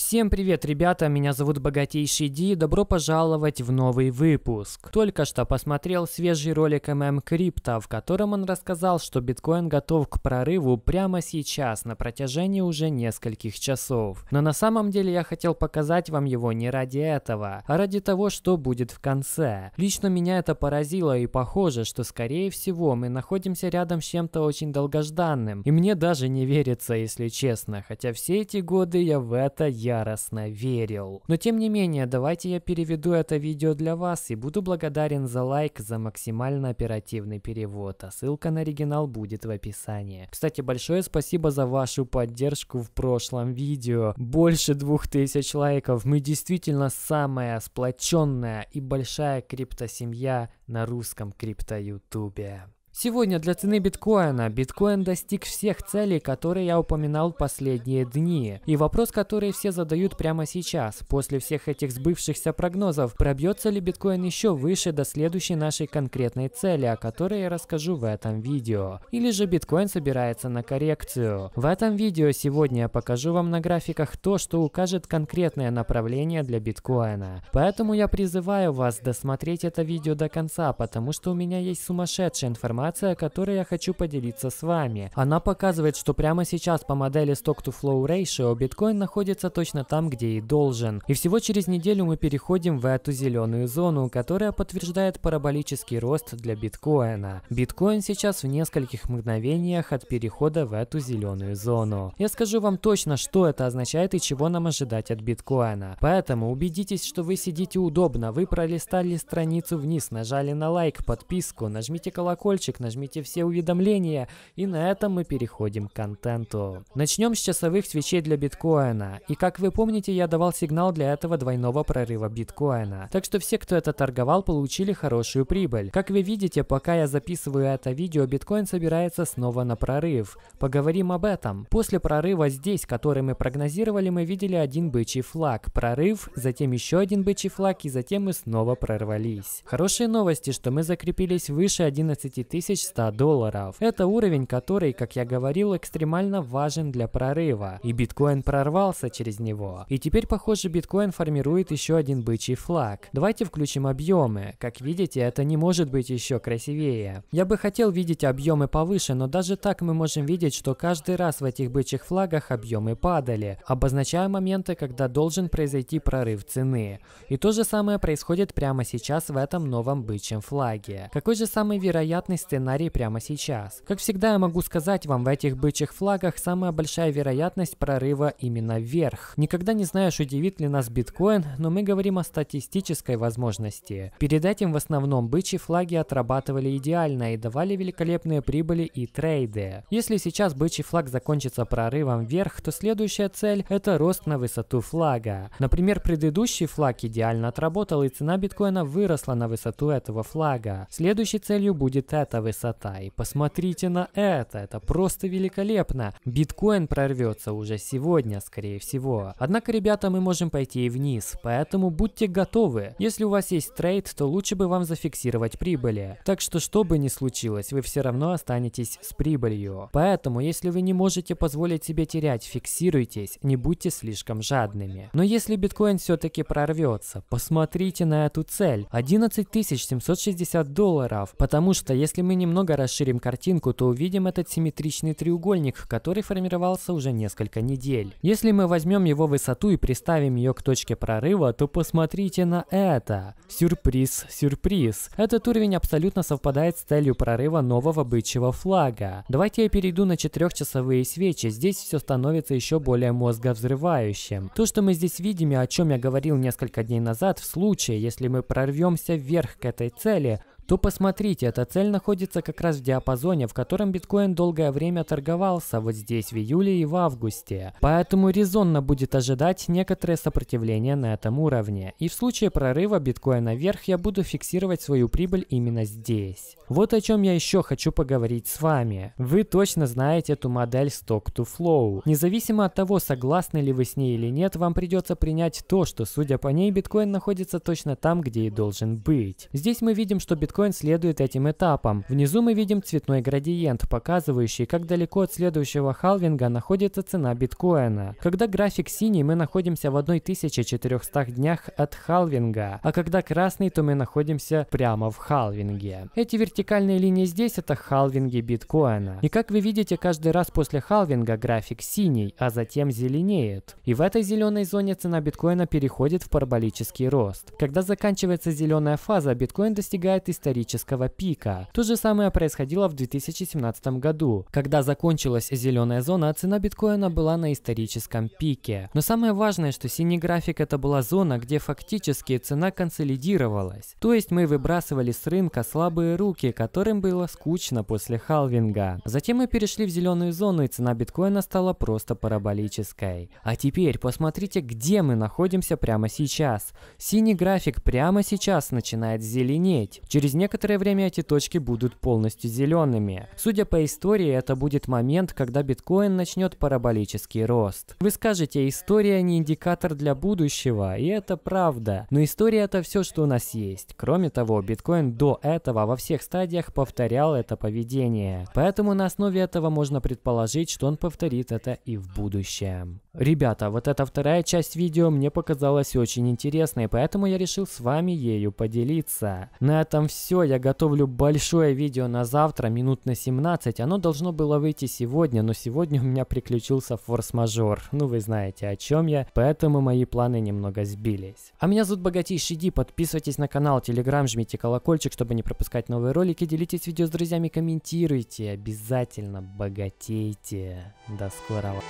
Всем привет, ребята, меня зовут Богатейший Ди, добро пожаловать в новый выпуск. Только что посмотрел свежий ролик ММ Крипта, в котором он рассказал, что биткоин готов к прорыву прямо сейчас, на протяжении уже нескольких часов. Но на самом деле я хотел показать вам его не ради этого, а ради того, что будет в конце. Лично меня это поразило и похоже, что скорее всего мы находимся рядом с чем-то очень долгожданным, и мне даже не верится, если честно, хотя все эти годы я в это яростно верил. Но тем не менее, давайте я переведу это видео для вас и буду благодарен за лайк за максимально оперативный перевод, а ссылка на оригинал будет в описании. Кстати, большое спасибо за вашу поддержку в прошлом видео. Больше 2000 лайков, мы действительно самая сплоченная и большая криптосемья на русском крипто-ютубе. Сегодня для цены биткоина биткоин достиг всех целей, которые я упоминал последние дни. И вопрос, который все задают прямо сейчас, после всех этих сбывшихся прогнозов, пробьется ли биткоин еще выше до следующей нашей конкретной цели, о которой я расскажу в этом видео. Или же биткоин собирается на коррекцию. В этом видео сегодня я покажу вам на графиках то, что укажет конкретное направление для биткоина. Поэтому я призываю вас досмотреть это видео до конца, потому что у меня есть сумасшедшая информация информация, которой я хочу поделиться с вами. Она показывает, что прямо сейчас по модели Stock to Flow Ratio биткоин находится точно там, где и должен. И всего через неделю мы переходим в эту зеленую зону, которая подтверждает параболический рост для биткоина. Биткоин сейчас в нескольких мгновениях от перехода в эту зеленую зону. Я скажу вам точно, что это означает и чего нам ожидать от биткоина. Поэтому убедитесь, что вы сидите удобно, вы пролистали страницу вниз, нажали на лайк, подписку, нажмите колокольчик, колокольчик, нажмите все уведомления. И на этом мы переходим к контенту. Начнем с часовых свечей для биткоина. И как вы помните, я давал сигнал для этого двойного прорыва биткоина. Так что все, кто это торговал, получили хорошую прибыль. Как вы видите, пока я записываю это видео, биткоин собирается снова на прорыв. Поговорим об этом. После прорыва здесь, который мы прогнозировали, мы видели один бычий флаг. Прорыв, затем еще один бычий флаг, и затем мы снова прорвались. Хорошие новости, что мы закрепились выше 11 1100 долларов. Это уровень, который, как я говорил, экстремально важен для прорыва, и биткоин прорвался через него. И теперь, похоже, биткоин формирует еще один бычий флаг. Давайте включим объемы. Как видите, это не может быть еще красивее. Я бы хотел видеть объемы повыше, но даже так мы можем видеть, что каждый раз в этих бычьих флагах объемы падали, обозначая моменты, когда должен произойти прорыв цены. И то же самое происходит прямо сейчас в этом новом бычьем флаге. Какой же самый вероятный сценарий прямо сейчас. Как всегда, я могу сказать вам, в этих бычьих флагах самая большая вероятность прорыва именно вверх. Никогда не знаешь, удивит ли нас биткоин, но мы говорим о статистической возможности. Перед этим в основном бычьи флаги отрабатывали идеально и давали великолепные прибыли и трейды. Если сейчас бычий флаг закончится прорывом вверх, то следующая цель – это рост на высоту флага. Например, предыдущий флаг идеально отработал и цена биткоина выросла на высоту этого флага. Следующей целью будет это высота. И посмотрите на это, это просто великолепно. Биткоин прорвется уже сегодня, скорее всего. Однако, ребята, мы можем пойти и вниз, поэтому будьте готовы. Если у вас есть трейд, то лучше бы вам зафиксировать прибыли. Так что, что бы ни случилось, вы все равно останетесь с прибылью. Поэтому, если вы не можете позволить себе терять, фиксируйтесь, не будьте слишком жадными. Но если биткоин все-таки прорвется, посмотрите на эту цель. 11 760 долларов, потому что если мы мы немного расширим картинку, то увидим этот симметричный треугольник, который формировался уже несколько недель. Если мы возьмем его высоту и приставим ее к точке прорыва, то посмотрите на это. Сюрприз, сюрприз. Этот уровень абсолютно совпадает с целью прорыва нового бычьего флага. Давайте я перейду на четырехчасовые свечи, здесь все становится еще более мозговзрывающим. То, что мы здесь видим и о чем я говорил несколько дней назад, в случае, если мы прорвемся вверх к этой цели, то посмотрите, эта цель находится как раз в диапазоне, в котором биткоин долгое время торговался, вот здесь в июле и в августе. Поэтому резонно будет ожидать некоторое сопротивление на этом уровне. И в случае прорыва биткоина вверх я буду фиксировать свою прибыль именно здесь. Вот о чем я еще хочу поговорить с вами. Вы точно знаете эту модель Stock to Flow. Независимо от того, согласны ли вы с ней или нет, вам придется принять то, что судя по ней биткоин находится точно там, где и должен быть. Здесь мы видим, что биткоин биткоин следует этим этапам. Внизу мы видим цветной градиент, показывающий, как далеко от следующего халвинга находится цена биткоина. Когда график синий, мы находимся в 1400 днях от халвинга, а когда красный, то мы находимся прямо в халвинге. Эти вертикальные линии здесь это халвинги биткоина. И как вы видите, каждый раз после халвинга график синий, а затем зеленеет. И в этой зеленой зоне цена биткоина переходит в параболический рост. Когда заканчивается зеленая фаза, биткоин достигает исторического исторического пика. То же самое происходило в 2017 году. Когда закончилась зеленая зона, цена биткоина была на историческом пике. Но самое важное, что синий график это была зона, где фактически цена консолидировалась. То есть мы выбрасывали с рынка слабые руки, которым было скучно после халвинга. Затем мы перешли в зеленую зону, и цена биткоина стала просто параболической. А теперь посмотрите, где мы находимся прямо сейчас. Синий график прямо сейчас начинает зеленеть. Через некоторое время эти точки будут полностью зелеными. Судя по истории, это будет момент, когда биткоин начнет параболический рост. Вы скажете, история не индикатор для будущего, и это правда. Но история это все, что у нас есть. Кроме того, биткоин до этого во всех стадиях повторял это поведение. Поэтому на основе этого можно предположить, что он повторит это и в будущем. Ребята, вот эта вторая часть видео мне показалась очень интересной, поэтому я решил с вами ею поделиться. На этом все, я готовлю большое видео на завтра, минут на 17, оно должно было выйти сегодня, но сегодня у меня приключился форс-мажор, ну вы знаете о чем я, поэтому мои планы немного сбились. А меня зовут Богатейший Ди, подписывайтесь на канал, телеграм, жмите колокольчик, чтобы не пропускать новые ролики, делитесь видео с друзьями, комментируйте, обязательно богатейте. До скорого.